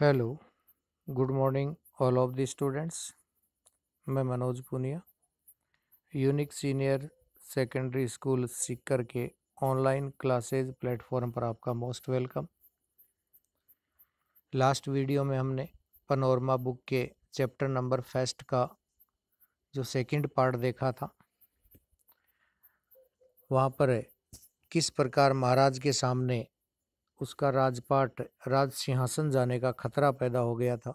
Hello good morning all of the students मैं Manoj Punia unique senior secondary school Sikar के online classes platform पर आपका most welcome last video में हमने पनोरमा बुक के चैप्टर नंबर फर्स्ट का जो सेकंड पार्ट देखा था वहाँ पर किस प्रकार महाराज के सामने उसका राजपाट राज सिंहासन जाने का खतरा पैदा हो गया था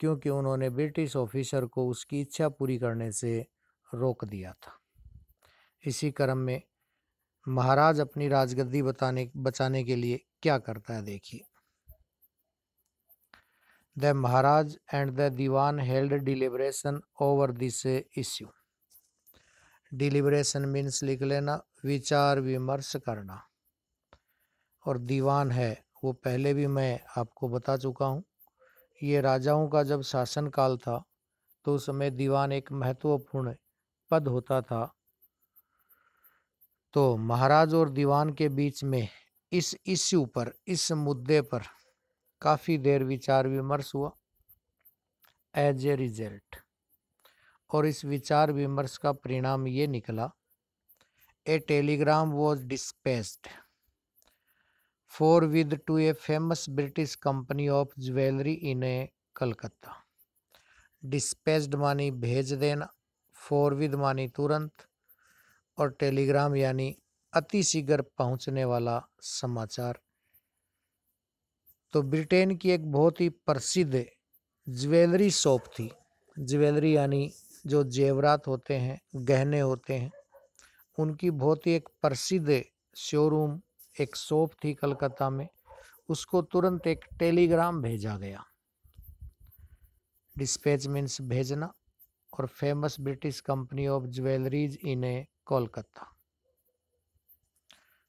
क्योंकि उन्होंने ब्रिटिश ऑफिसर को उसकी इच्छा पूरी करने से रोक दिया था इसी क्रम में महाराज अपनी राजगद्दी बताने बचाने के लिए क्या करता है देखिए the Maharaj and the Dewan held deliberation over this issue deliberation means लिख लेना विचार विमर्श करना और दीवान है वो पहले भी मैं आपको बता चुका हूँ ये राजाओं का जब शासनकाल था तो उस समय दीवान एक महत्वपूर्ण पद होता था तो महाराज और दीवान के बीच में इस इश्यू पर इस मुद्दे पर काफ़ी देर विचार विमर्श हुआ एज ए रिजल्ट और इस विचार विमर्श का परिणाम ये निकला a telegram was dispatched forthwith to a famous British company of jewellery in a Calcutta dispatch मानी भेज देना फोर विद मानी तुरंत और टेलीग्राम यानी अति शीघ्र पहुंचने वाला समाचार तो ब्रिटेन की एक बहुत ही प्रसिद्ध ज्वेलरी शॉप थी ज्वेलरी यानी जो जेवरात होते हैं गहने होते हैं उनकी बहुत ही एक प्रसिद्ध शोरूम एक सोप थी कलकत्ता में उसको तुरंत एक टेलीग्राम भेजा गया डिस्पैच मीन्स भेजना और famous British company of jewelleries in a Kolkata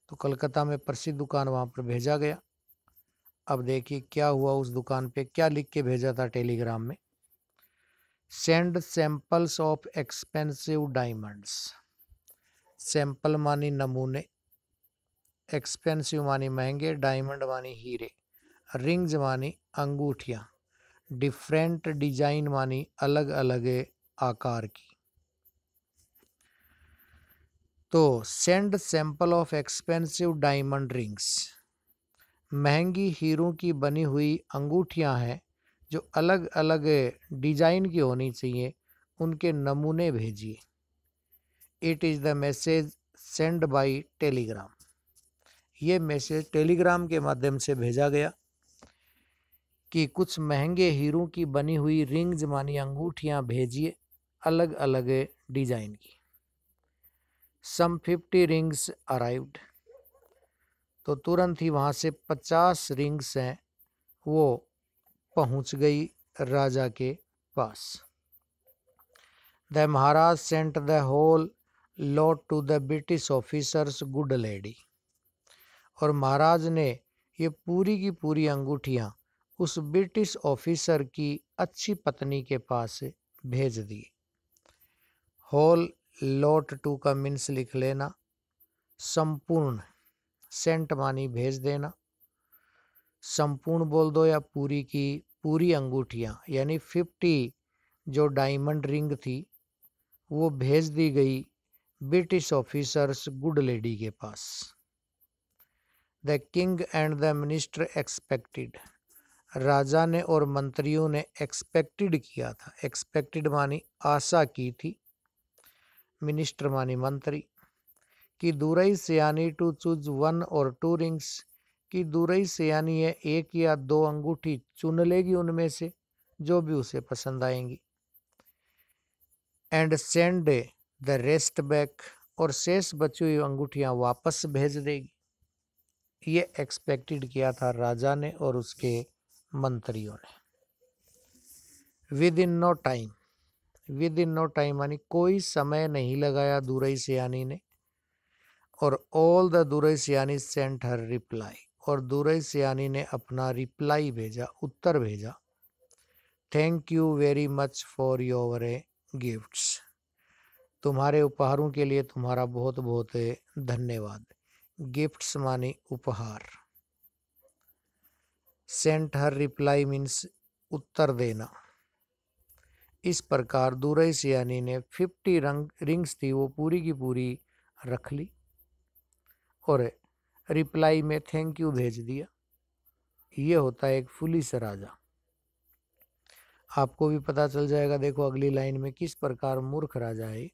तो कलकत्ता में प्रसिद्ध दुकान वहां पर भेजा गया अब देखिए क्या हुआ उस दुकान पे क्या लिख के भेजा था टेलीग्राम में send samples of expensive diamonds sample मानी नमूने एक्सपेंसिव मानी महंगे डायमंड मानी हीरे रिंग्स मानी अंगूठियाँ डिफरेंट डिजाइन मानी अलग अलग आकार की तो send sample of expensive diamond rings महंगी हीरों की बनी हुई अंगूठियाँ हैं जो अलग अलग डिजाइन की होनी चाहिए उनके नमूने भेजिए it is the message send by telegram ये मैसेज टेलीग्राम के माध्यम से भेजा गया कि कुछ महंगे हीरों की बनी हुई रिंग्स मानी अंगूठियाँ भेजिए अलग अलग डिज़ाइन की सम फिफ्टी रिंग्स अराइव्ड तो तुरंत ही वहाँ से पचास रिंग्स हैं वो पहुँच गई राजा के पास the Maharaj sent the whole lot to the British officers good lady और महाराज ने ये पूरी की पूरी अंगूठियाँ उस ब्रिटिश ऑफिसर की अच्छी पत्नी के पास भेज दी होल लॉट टू का मिन्स लिख लेना संपूर्ण सेंट मानी भेज देना संपूर्ण बोल दो या पूरी की पूरी अंगूठियाँ यानी फिफ्टी जो डायमंड रिंग थी वो भेज दी गई ब्रिटिश ऑफिसर्स गुड लेडी के पास the king and the minister expected राजा ने और मंत्रियों ने एक्सपेक्टेड किया था एक्सपेक्टेड मानी आशा की थी मिनिस्टर मानी मंत्री कि दूरई से यानी टू चूज वन और टू रिंग्स की दूरई से यानी यह एक या दो अंगूठी चुन लेगी उनमें से जो भी उसे पसंद आएंगी and send the rest back और शेष बची हुई अंगूठियाँ वापस भेज देगी ये एक्सपेक्टेड किया था राजा ने और उसके मंत्रियों ने within no time within no time यानी कोई समय नहीं लगाया दूरई सियानी ने और ऑल द दुरई सियानी सेंट हर रिप्लाई और दूरई सियानी ने अपना रिप्लाई भेजा उत्तर भेजा thank you very much for your gifts तुम्हारे उपहारों के लिए तुम्हारा बहुत बहुत धन्यवाद गिफ्ट्स माने उपहार सेंट हर रिप्लाई मीन्स उत्तर देना इस प्रकार दूरई सियानी ने फिफ्टी रंग रिंग्स थी वो पूरी की पूरी रख ली और रिप्लाई में थैंक यू भेज दिया ये होता है एक फुली सराजा आपको भी पता चल जाएगा देखो अगली लाइन में किस प्रकार मूर्ख राजा है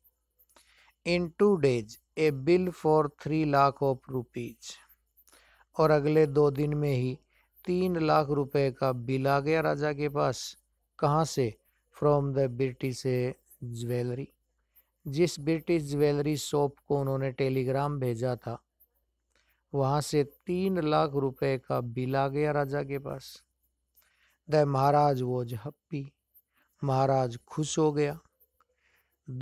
in two days a bill for three lakh of rupees और अगले दो दिन में ही तीन लाख रुपए का बिल आ गया राजा के पास कहाँ से फ्रॉम द ब्रिटिश ज्वेलरी जिस ब्रिटिश ज्वेलरी शॉप को उन्होंने टेलीग्राम भेजा था वहाँ से तीन लाख रुपए का बिल आ गया राजा के पास द महाराज वॉज जप्पी महाराज खुश हो गया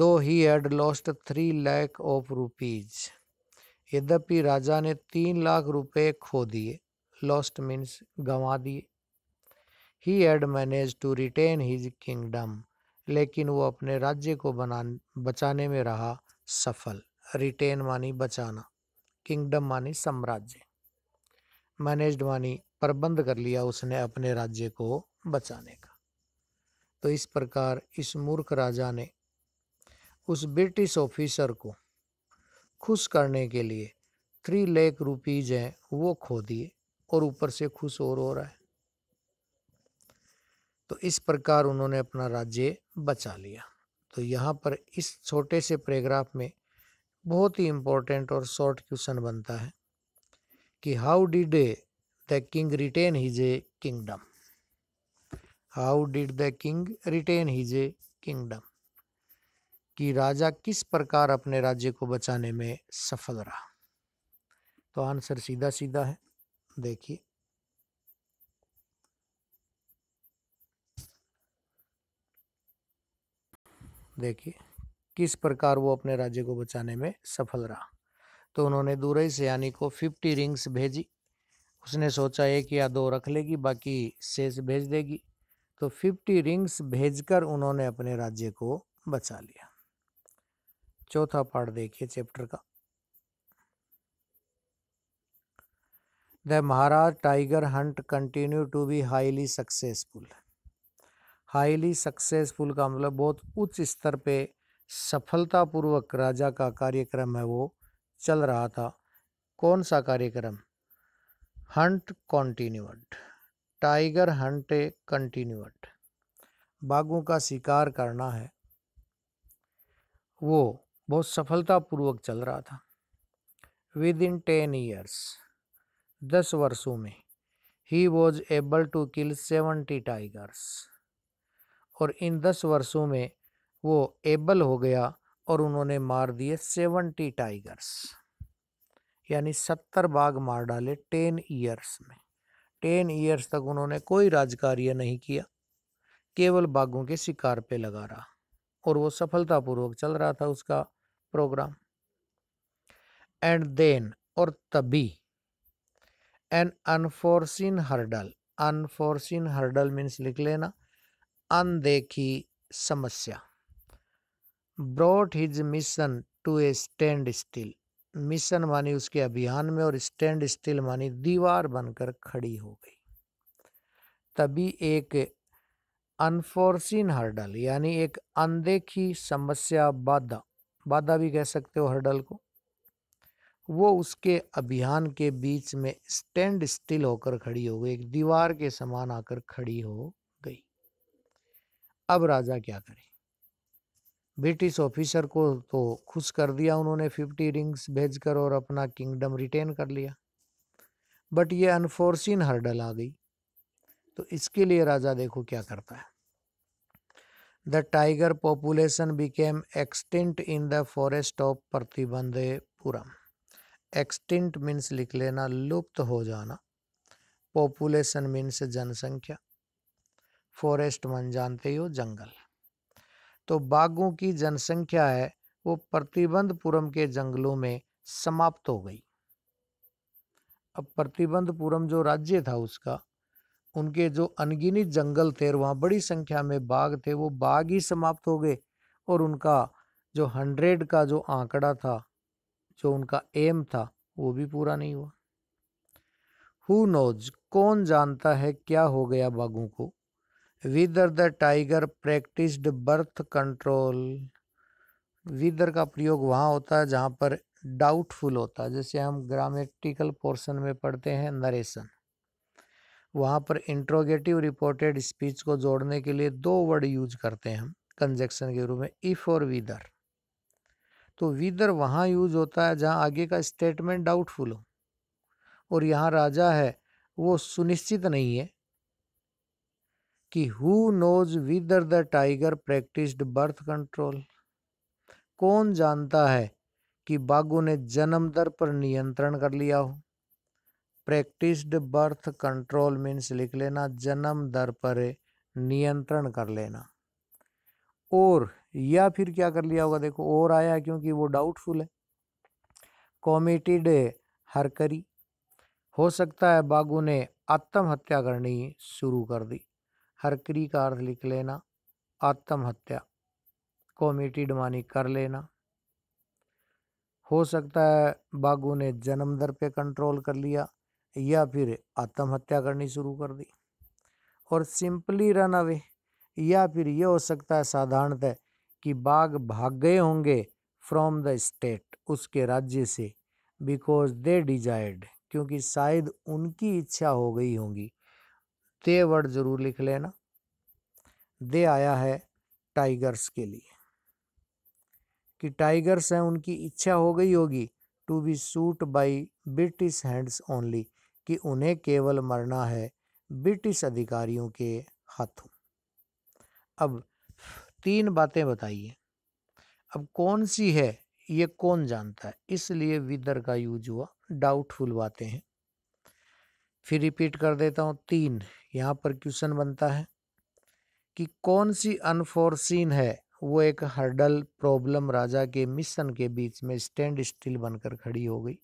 दो he had lost three lakh of rupees यद्यपि राजा ने तीन लाख रुपए खो दिए लॉस्ट मीन्स गंवा दिए he had managed to retain his kingdom लेकिन वो अपने राज्य को बना बचाने में रहा सफल रिटेन मानी बचाना किंगडम मानी साम्राज्य मैनेज्ड मानी प्रबंध कर लिया उसने अपने राज्य को बचाने का तो इस प्रकार इस मूर्ख राजा ने उस ब्रिटिश ऑफिसर को खुश करने के लिए थ्री लेख रुपीज हैं वो खो दिए और ऊपर से खुश और हो रहा है तो इस प्रकार उन्होंने अपना राज्य बचा लिया तो यहाँ पर इस छोटे से पैराग्राफ में बहुत ही इम्पोर्टेंट और शॉर्ट क्वेश्चन बनता है कि how did the king retain his a kingdom how did the king retain his a kingdom कि राजा किस प्रकार अपने राज्य को बचाने में सफल रहा तो आंसर सीधा सीधा है देखिए देखिए किस प्रकार वो अपने राज्य को बचाने में सफल रहा तो उन्होंने दूरई से यानी को फिफ्टी रिंग्स भेजी उसने सोचा एक या दो रख लेगी बाकी शेष भेज देगी तो फिफ्टी रिंग्स भेजकर उन्होंने अपने राज्य को बचा लिया चौथा पार्ट देखिए चैप्टर का the Maharaj tiger hunt continue to be highly successful highly successful का मतलब बहुत उच्च स्तर पे सफलतापूर्वक राजा का कार्यक्रम है वो चल रहा था कौन सा कार्यक्रम hunt continued tiger hunt continued बाघों का शिकार करना है वो बहुत सफलतापूर्वक चल रहा था विद इन टेन ईयर्स दस वर्षों में ही was able to kill seventy tigers और इन दस वर्षों में वो एबल हो गया और उन्होंने मार दिए सेवेंटी टाइगर्स यानी सत्तर बाघ मार डाले टेन ईयर्स में टेन ईयर्स तक उन्होंने कोई राजकार्य नहीं किया केवल बाघों के शिकार पे लगा रहा और वो सफलतापूर्वक चल रहा था उसका प्रोग्राम एंड देन और तभी an unforeseen hurdle unforeseen hurdle means लिख लेना अनदेखी समस्या brought his mission to a standstill mission मानी उसके अभियान में और स्टैंड स्टिल मानी दीवार बनकर खड़ी हो गई तभी एक अनफोर्सिन हर्डल यानी एक अनदेखी समस्या बाधा बाधा भी कह सकते हो हर्डल को वो उसके अभियान के बीच में स्टैंड स्टिल होकर खड़ी हो गई एक दीवार के समान आकर खड़ी हो गई अब राजा क्या करे ब्रिटिश ऑफिसर को तो खुश कर दिया उन्होंने फिफ्टी रिंग्स भेजकर और अपना किंगडम रिटेन कर लिया बट ये अनफोर्सिन हर्डल आ गई तो इसके लिए राजा देखो क्या करता है the tiger population became extinct in the forest of Pratibandhapuram extinct means लिख लेना लुप्त हो जाना पॉपुलेशन मीन्स जनसंख्या फॉरेस्ट मन जानते हो जंगल तो बाघों की जनसंख्या है वो प्रतिबंधपुरम के जंगलों में समाप्त हो गई अब प्रतिबंधपुरम जो राज्य था उसका उनके जो अनगिनित जंगल थे और वहाँ बड़ी संख्या में बाघ थे वो बाघ ही समाप्त हो गए और उनका जो हंड्रेड का जो आंकड़ा था जो उनका एम था वो भी पूरा नहीं हुआ हु नोज कौन जानता है क्या हो गया बाघों को whether the tiger practised birth control whether का प्रयोग वहाँ होता है जहाँ पर डाउटफुल होता है जैसे हम ग्रामेटिकल पोर्शन में पढ़ते हैं नरेशन वहाँ पर इंट्रोगेटिव रिपोर्टेड स्पीच को जोड़ने के लिए दो वर्ड यूज करते हैं हम कंजेक्शन के रूप में इफ़ और वीदर तो वीदर वहाँ यूज होता है जहाँ आगे का स्टेटमेंट डाउटफुल हो और यहाँ राजा है वो सुनिश्चित नहीं है कि who knows whether the tiger practised birth control कौन जानता है कि बागु ने जन्म दर पर नियंत्रण कर लिया हो प्रैक्टिस्ड बर्थ कंट्रोल मीन्स लिख लेना जन्म दर पर नियंत्रण कर लेना और या फिर क्या कर लिया होगा देखो और आया क्योंकि वो डाउटफुल है कॉमिटेड हरकरी हो सकता है बागू ने आत्महत्या करनी शुरू कर दी हरकरी का अर्थ लिख लेना आत्महत्या कॉमिटेड मानी कर लेना हो सकता है बागू ने जन्म दर पे कंट्रोल कर लिया या फिर आत्महत्या करनी शुरू कर दी और सिंपली रन अवे या फिर ये हो सकता है साधारणतः कि बाघ भाग गए होंगे फ्रॉम द स्टेट उसके राज्य से बिकॉज दे डिजायर्ड क्योंकि शायद उनकी इच्छा हो गई होंगी दे वर्ड ज़रूर लिख लेना दे आया है टाइगर्स के लिए कि टाइगर्स हैं उनकी इच्छा हो गई होगी to be shot by British hands only कि उन्हें केवल मरना है ब्रिटिश अधिकारियों के हाथों अब तीन बातें बताइए अब कौन सी है ये कौन जानता है इसलिए विदर का यूज हुआ डाउटफुल बातें हैं फिर रिपीट कर देता हूँ तीन यहाँ पर क्वेश्चन बनता है कि कौन सी अनफोर्सिन है वो एक हर्डल प्रॉब्लम राजा के मिशन के बीच में स्टैंड स्टिल बनकर खड़ी हो गई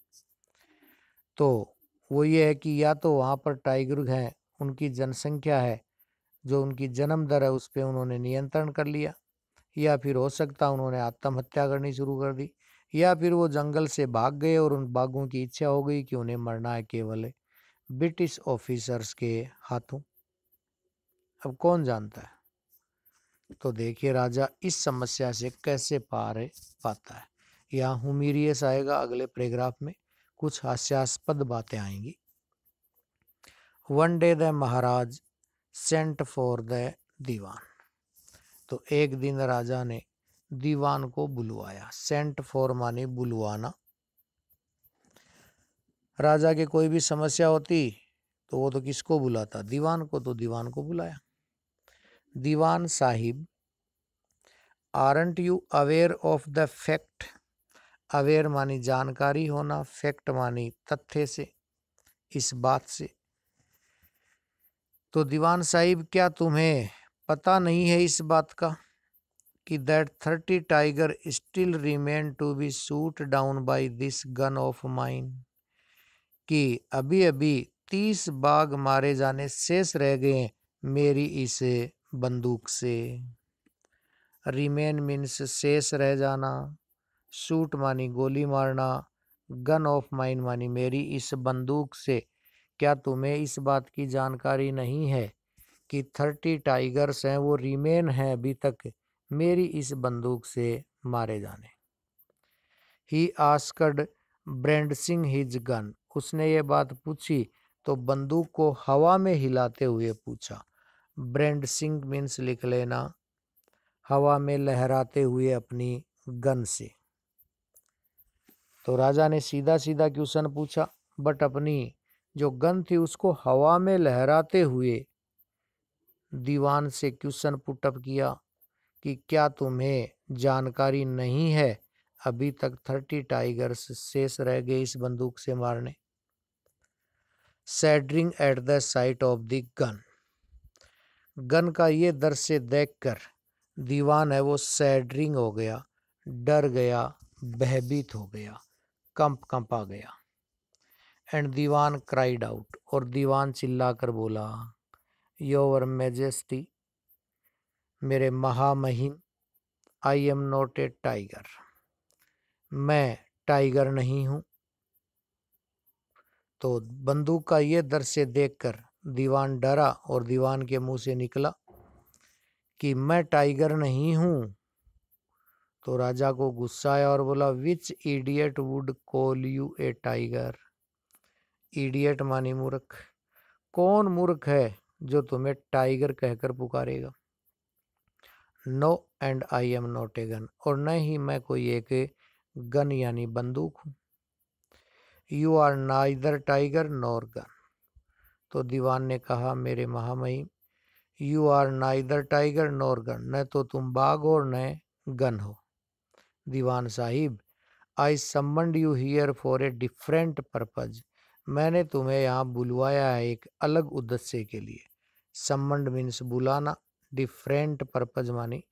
तो वो ये है कि या तो वहाँ पर टाइगर हैं उनकी जनसंख्या है जो उनकी जन्म दर है उस पर उन्होंने नियंत्रण कर लिया या फिर हो सकता उन्होंने आत्महत्या करनी शुरू कर दी या फिर वो जंगल से भाग गए और उन बाघों की इच्छा हो गई कि उन्हें मरना है केवल ब्रिटिश ऑफिसर्स के हाथों अब कौन जानता है तो देखिए राजा इस समस्या से कैसे पार पाता है यहाँ हुमीरियस आएगा अगले पैराग्राफ में कुछ हास्यास्पद बातें आएंगी one day the Maharaj sent for the Dewan तो एक दिन राजा ने दीवान को बुलवाया सेंट फॉर माने बुलवाना राजा के कोई भी समस्या होती तो वो तो किसको बुलाता दीवान को तो दीवान को बुलाया दीवान साहिब aren't you aware of the fact aware मानी जानकारी होना फैक्ट मानी तथ्य से इस बात से तो दीवान साहिब क्या तुम्हें पता नहीं है इस बात का कि that thirty tiger still remain to be shoot down by this gun of mine कि अभी अभी तीस बाघ मारे जाने शेष रह गए मेरी इस बंदूक से रिमेन मीन्स शेष रह जाना शूट मानी गोली मारना गन ऑफ माइन मानी मेरी इस बंदूक से क्या तुम्हें इस बात की जानकारी नहीं है कि थर्टी टाइगर्स हैं वो रिमेन हैं अभी तक मेरी इस बंदूक से मारे जाने ही asked brand Singh his gun उसने ये बात पूछी तो बंदूक को हवा में हिलाते हुए पूछा ब्रेंड सिंह मीन्स लिख लेना हवा में लहराते हुए अपनी गन से तो राजा ने सीधा सीधा क्वेश्चन पूछा बट अपनी जो गन थी उसको हवा में लहराते हुए दीवान से क्वेश्चन पुटअप किया कि क्या तुम्हें जानकारी नहीं है अभी तक थर्टी टाइगर्स शेष रह गए इस बंदूक से मारने shuddering at the sight of the gun gun का ये दृश्य देखकर दीवान है वो सैडरिंग हो गया डर गया भयभीत हो गया कंप कंप आ गया एंड दीवान क्राइड आउट और दीवान चिल्ला कर बोला योवर मेजेस्टी मेरे महामहिम I am not a tiger मैं टाइगर नहीं हूँ तो बंदूक का ये दृश्य देखकर दीवान डरा और दीवान के मुंह से निकला कि मैं टाइगर नहीं हूँ तो राजा को गुस्सा आया और बोला which idiot would call you a tiger idiot मानी मूर्ख कौन मूर्ख है जो तुम्हें टाइगर कहकर पुकारेगा no and I am not a gun और न ही मैं कोई एक गन यानी बंदूक हूँ यू आर ना इधर टाइगर नॉर गन तो दीवान ने कहा मेरे महामहिम यू आर ना इधर टाइगर नॉर गन न तो तुम बाघ और न गन हो दीवान साहिब I summoned you here for a different purpose मैंने तुम्हें यहाँ बुलवाया है एक अलग उद्देश्य के लिए सम्मंड मीन्स बुलाना डिफरेंट पर्पज मानी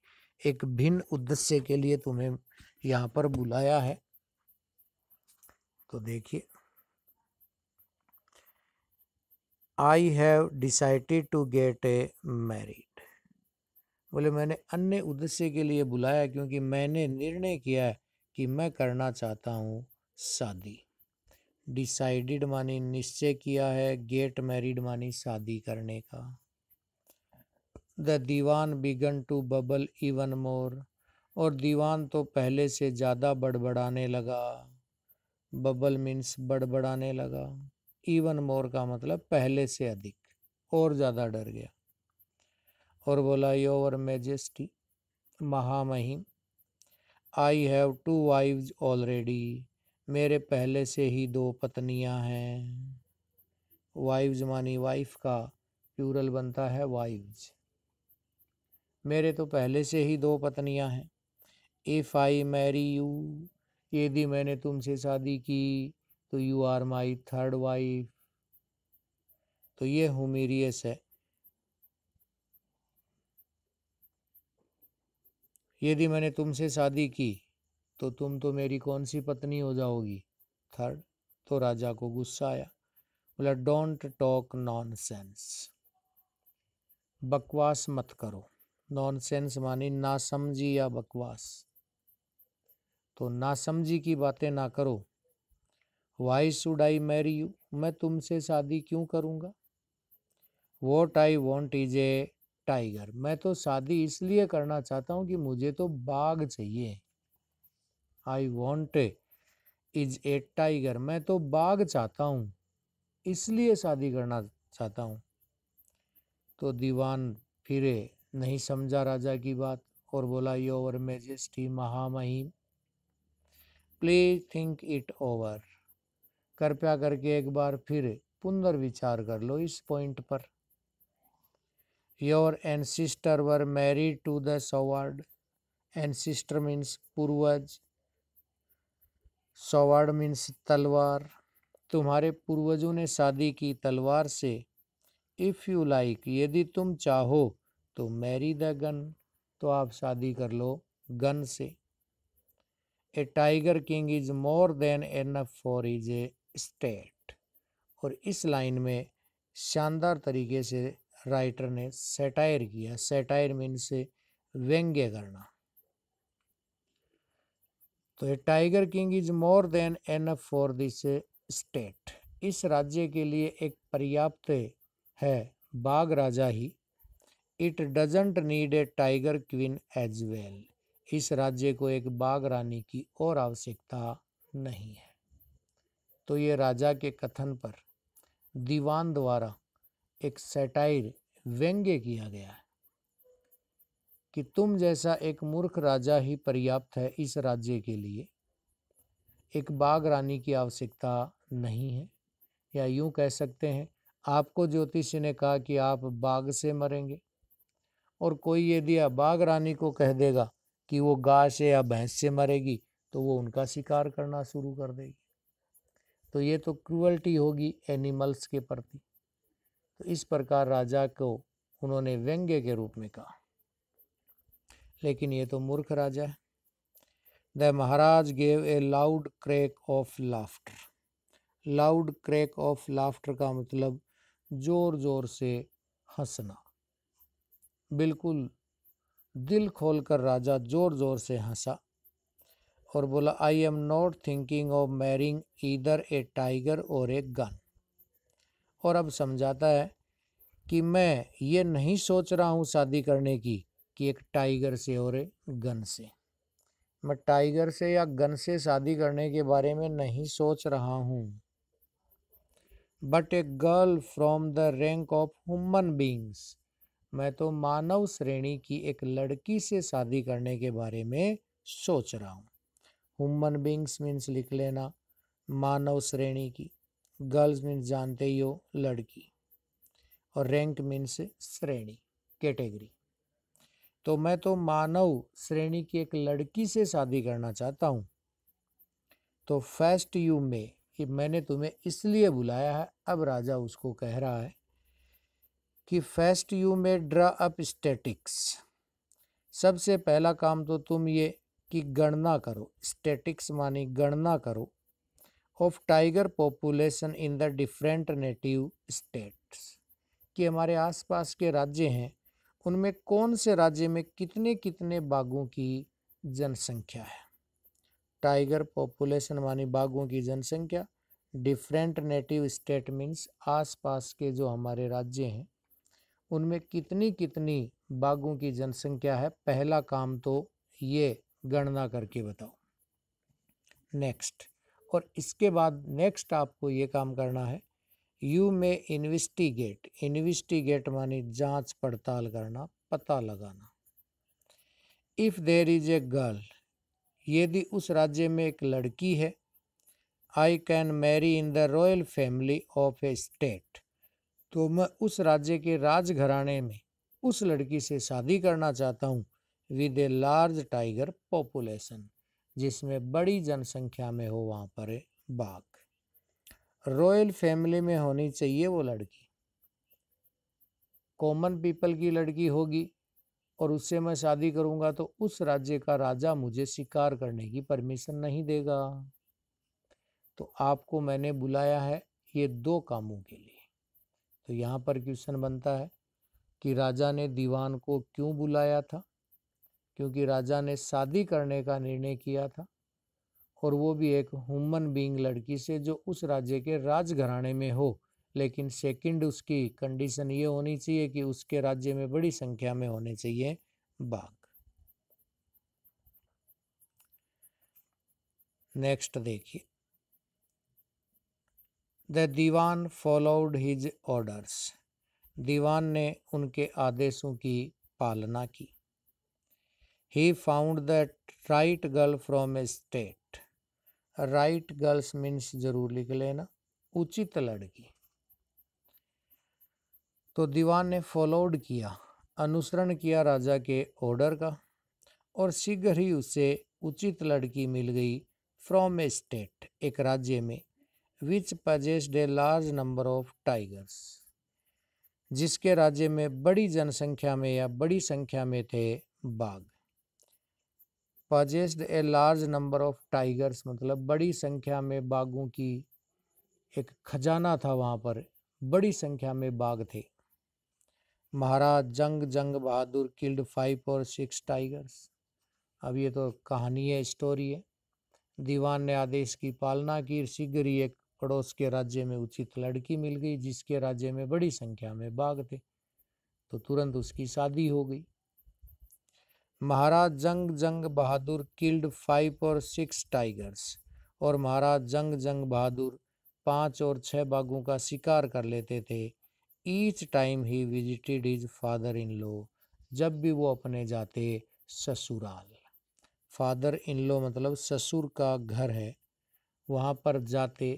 एक भिन्न उद्देश्य के लिए तुम्हें यहाँ पर बुलाया है तो देखिए I have decided to get a married बोले मैंने अन्य उद्देश्य के लिए बुलाया क्योंकि मैंने निर्णय किया है कि मैं करना चाहता हूँ शादी डिसाइडेड मानी निश्चय किया है गेट मैरिड मानी शादी करने का द दीवान began to bubble even more और दीवान तो पहले से ज़्यादा बड़बड़ाने लगा बबल मीन्स बड़बड़ाने लगा इवन मोर का मतलब पहले से अधिक और ज़्यादा डर गया और बोला योर मेजेस्टी महामहिम I have two wives already मेरे पहले से ही दो पत्नियां हैं वाइव्स मानी वाइफ का प्यूरल बनता है वाइव्स मेरे तो पहले से ही दो पत्नियां हैं इफ़ आई मैरी यू यदि मैंने तुमसे शादी की तो you are my third wife तो ये हुमीरियस है यदि मैंने तुमसे शादी की तो तुम तो मेरी कौन सी पत्नी हो जाओगी थर्ड तो राजा को गुस्सा आया बोला डोंट टॉक नॉन बकवास मत करो नॉनसेंस माने नासमझी या बकवास तो नासमझी की बातें ना करो why should I marry you मैं तुमसे शादी क्यों करूँगा what I want is a tiger मैं तो शादी इसलिए करना चाहता हूँ कि मुझे तो बाघ चाहिए I want is a tiger मैं तो बाघ चाहता हूँ इसलिए शादी करना चाहता हूँ तो दीवान फिरे नहीं समझा राजा की बात और बोला योर मेजेस्टी महामहिम प्लीज थिंक इट ओवर कृपया करके एक बार फिर पुनर्विचार कर लो इस पॉइंट पर your ancestor were married to the Soward. Ancestor means पूर्वज सवार्ड मीन्स तलवार तुम्हारे पूर्वजों ने शादी की तलवार से इफ़ यू लाइक यदि तुम चाहो तो मैरी द गन तो आप शादी कर लो गन से a tiger king is more than enough for is a state और इस लाइन में शानदार तरीके से राइटर ने सेटायर किया सेटायर मीन से व्यंग्य करना तो tiger king is more than enough for this state इस राज्य के लिए एक पर्याप्त है बाघ राजा ही it doesn't need a tiger queen as well इस राज्य को एक बाघ रानी की और आवश्यकता नहीं है तो ये राजा के कथन पर दीवान द्वारा एक सेटाइर व्यंग्य किया गया है कि तुम जैसा एक मूर्ख राजा ही पर्याप्त है इस राज्य के लिए एक बाग रानी की आवश्यकता नहीं है या यूं कह सकते हैं आपको ज्योतिष ने कहा कि आप बाघ से मरेंगे और कोई यदि बाघ रानी को कह देगा कि वो गाय से या भैंस से मरेगी तो वो उनका शिकार करना शुरू कर देगी तो ये तो क्रुअल्टी होगी एनिमल्स के प्रति तो इस प्रकार राजा को उन्होंने व्यंग्य के रूप में कहा लेकिन ये तो मूर्ख राजा है the Maharaj gave a loud crack of laughter loud crack of laughter का मतलब जोर जोर से हंसना बिल्कुल दिल खोलकर राजा जोर जोर से हंसा और बोला I am not thinking of marrying either a tiger और ए गन और अब समझाता है कि मैं ये नहीं सोच रहा हूँ शादी करने की कि एक टाइगर से और गन से मैं टाइगर से या गन से शादी करने के बारे में नहीं सोच रहा हूँ but a girl from the rank of human beings मैं तो मानव श्रेणी की एक लड़की से शादी करने के बारे में सोच रहा हूँ ह्यूमन बींग्स मीन्स लिख लेना मानव श्रेणी की गर्ल्स मीन्स जानते ही हो लड़की और रैंक मीन्स श्रेणी कैटेगरी तो मैं तो मानव श्रेणी की एक लड़की से शादी करना चाहता हूँ तो फर्स्ट यू में कि मैंने तुम्हें इसलिए बुलाया है अब राजा उसको कह रहा है कि first you may draw up statics सबसे पहला काम तो तुम ये कि गणना करो स्टैटिक्स मानी गणना करो of tiger population in the different native states कि हमारे आसपास के राज्य हैं उनमें कौन से राज्य में कितने कितने बाघों की जनसंख्या है टाइगर पॉपुलेशन मानी बाघों की जनसंख्या डिफरेंट नेटिव स्टेट मीन्स आसपास के जो हमारे राज्य हैं उनमें कितनी कितनी बाघों की जनसंख्या है पहला काम तो ये गणना करके बताओ नेक्स्ट और इसके बाद नेक्स्ट आपको ये काम करना है यू में इन्वेस्टिगेट इन्वेस्टिगेट मानी जांच पड़ताल करना पता लगाना if there is a girl यदि उस राज्य में एक लड़की है I can marry in the royal family of a state तो मैं उस राज्य के राजघराने में उस लड़की से शादी करना चाहता हूँ with a large tiger population जिसमें बड़ी जनसंख्या में हो वहाँ पर बाघ रॉयल फैमिली में होनी चाहिए वो लड़की कॉमन पीपल की लड़की होगी और उससे मैं शादी करूंगा तो उस राज्य का राजा मुझे शिकार करने की परमिशन नहीं देगा तो आपको मैंने बुलाया है ये दो कामों के लिए तो यहाँ पर क्वेश्चन बनता है कि राजा ने दीवान को क्यों बुलाया था क्योंकि राजा ने शादी करने का निर्णय किया था और वो भी एक ह्यूमन बीइंग लड़की से जो उस राज्य के राजघराने में हो लेकिन सेकंड उसकी कंडीशन ये होनी चाहिए कि उसके राज्य में बड़ी संख्या में होने चाहिए बाघ नेक्स्ट देखिए द दीवान फॉलोड हिज ऑर्डर्स दीवान ने उनके आदेशों की पालना की He found that right girl from a state. Right girls means जरूर लिख लेना उचित लड़की तो दीवान ने फॉलोड किया अनुसरण किया राजा के ऑर्डर का और शीघ्र ही उसे उचित लड़की मिल गई फ्रॉम ए स्टेट एक राज्य में which possessed a large number of tigers जिसके राज्य में बड़ी जनसंख्या में या बड़ी संख्या में थे बाघ possessed a large number of tigers मतलब बड़ी संख्या में बाघों की एक खजाना था वहाँ पर बड़ी संख्या में बाघ थे महाराज जंग जंग बहादुर किल्ड फाइव और सिक्स टाइगर्स अब ये तो कहानी है स्टोरी है दीवान ने आदेश की पालना की शीघ्र ही एक पड़ोस के राज्य में उचित लड़की मिल गई जिसके राज्य में बड़ी संख्या में बाघ थे तो तुरंत उसकी शादी हो गई महाराज जंग जंग बहादुर किल्ड फाइव और सिक्स टाइगर्स और महाराज जंग जंग बहादुर पाँच और छः बाघों का शिकार कर लेते थे each time he visited his father in law जब भी वो अपने जाते ससुराल फादर इन लो मतलब ससुर का घर है वहाँ पर जाते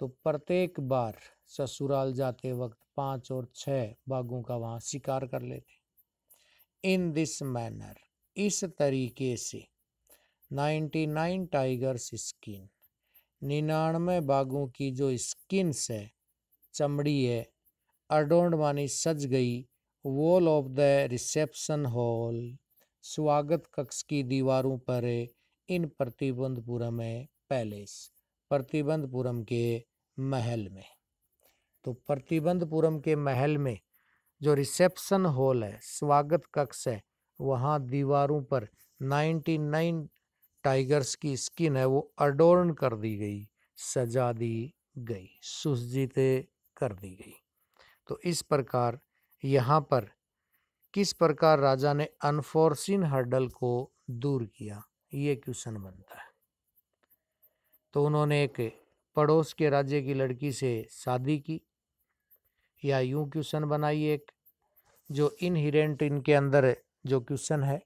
तो प्रत्येक बार ससुराल जाते वक्त पाँच और छः बाघों का वहाँ शिकार कर लेते इन दिस मैनर इस तरीके से नाइन टाइगर्स स्किन निन्यानवे बाघों की जो स्किन्स है चमड़ी है अडोंड मानी सज गई wall of the reception hall स्वागत कक्ष की दीवारों पर इन प्रतिबंधपुरम पैलेस प्रतिबंधपुरम के महल में तो प्रतिबंधपुरम के महल में जो रिसेप्शन हॉल है स्वागत कक्ष है वहाँ दीवारों पर 99 टाइगर्स की स्किन है वो अडोर्न कर दी गई सजा दी गई सुसजित कर दी गई तो इस प्रकार यहाँ पर किस प्रकार राजा ने अनफोर्सिन हर्डल को दूर किया ये क्वेश्चन बनता है तो उन्होंने एक पड़ोस के राज्य की लड़की से शादी की या यूं क्वेश्चन बनाइए एक जो इनहिरेंट इनके अंदर जो क्वेश्चन है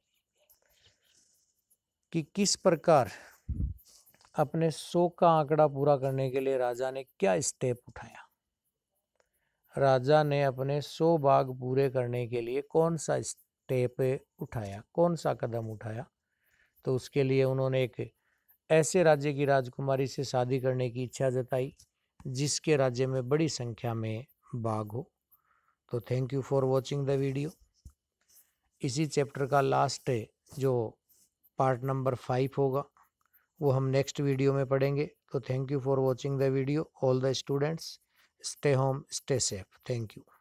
कि किस प्रकार अपने सो का आंकड़ा पूरा करने के लिए राजा ने क्या स्टेप उठाया राजा ने अपने सो भाग पूरे करने के लिए कौन सा स्टेप उठाया कौन सा कदम उठाया तो उसके लिए उन्होंने एक ऐसे राज्य की राजकुमारी से शादी करने की इच्छा जताई जिसके राज्य में बड़ी संख्या में बाघ हो तो thank you for watching the video इसी चैप्टर का लास्ट जो पार्ट नंबर फाइव होगा वो हम नेक्स्ट वीडियो में पढ़ेंगे तो thank you for watching the video all the students stay home stay safe thank you